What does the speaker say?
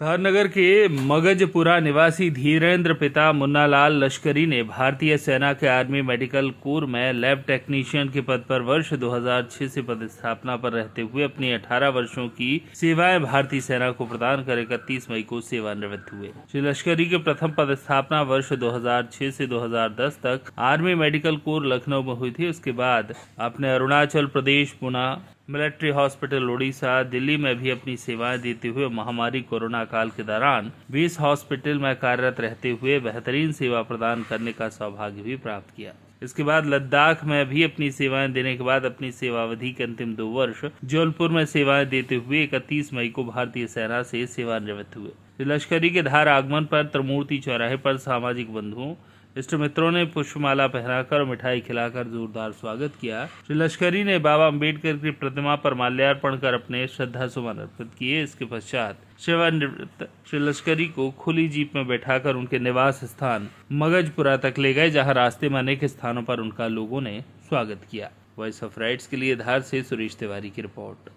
धारनगर के मगजपुरा निवासी धीरेन्द्र पिता मुन्नालाल लश्करी ने भारतीय सेना के आर्मी मेडिकल कोर में लैब टेक्नीशियन के पद पर वर्ष 2006 से पदस्थापना पर रहते हुए अपनी 18 वर्षों की सेवाएं भारतीय सेना को प्रदान कर इकतीस मई को सेवानिवृत्त हुए श्री लश्करी के प्रथम पदस्थापना वर्ष 2006 से 2010 तक आर्मी मेडिकल कोर लखनऊ में हुई थी उसके बाद अपने अरुणाचल प्रदेश पुना मिलिट्री हॉस्पिटल उड़ीसा दिल्ली में भी अपनी सेवाएं देते हुए महामारी कोरोना काल के दौरान 20 हॉस्पिटल में कार्यरत रहते हुए बेहतरीन सेवा प्रदान करने का सौभाग्य भी प्राप्त किया इसके बाद लद्दाख में भी अपनी सेवाएं देने के बाद अपनी सेवावधि के अंतिम दो वर्ष जौलपुर में सेवाएं देते हुए इकतीस मई को भारतीय सेना से सेवानिवृत्त हुए लश्करी के धार आगमन पर त्रिमूर्ति चौराहे पर सामाजिक बंधुओं इष्ट मित्रों ने पुष्पमाला पहनाकर और मिठाई खिलाकर जोरदार स्वागत किया श्री लश्करी ने बाबा अम्बेडकर की प्रतिमा पर माल्यार्पण कर अपने श्रद्धा सुमन अर्पित किए इसके पश्चात सेवानिवृत्त श्री लश्करी को खुली जीप में बैठाकर उनके निवास स्थान मगजपुरा तक ले गए जहाँ रास्ते में अनेक स्थानों पर उनका लोगों ने स्वागत किया वॉइस ऑफ राइट्स के लिए धार से सुरेश तिवारी की रिपोर्ट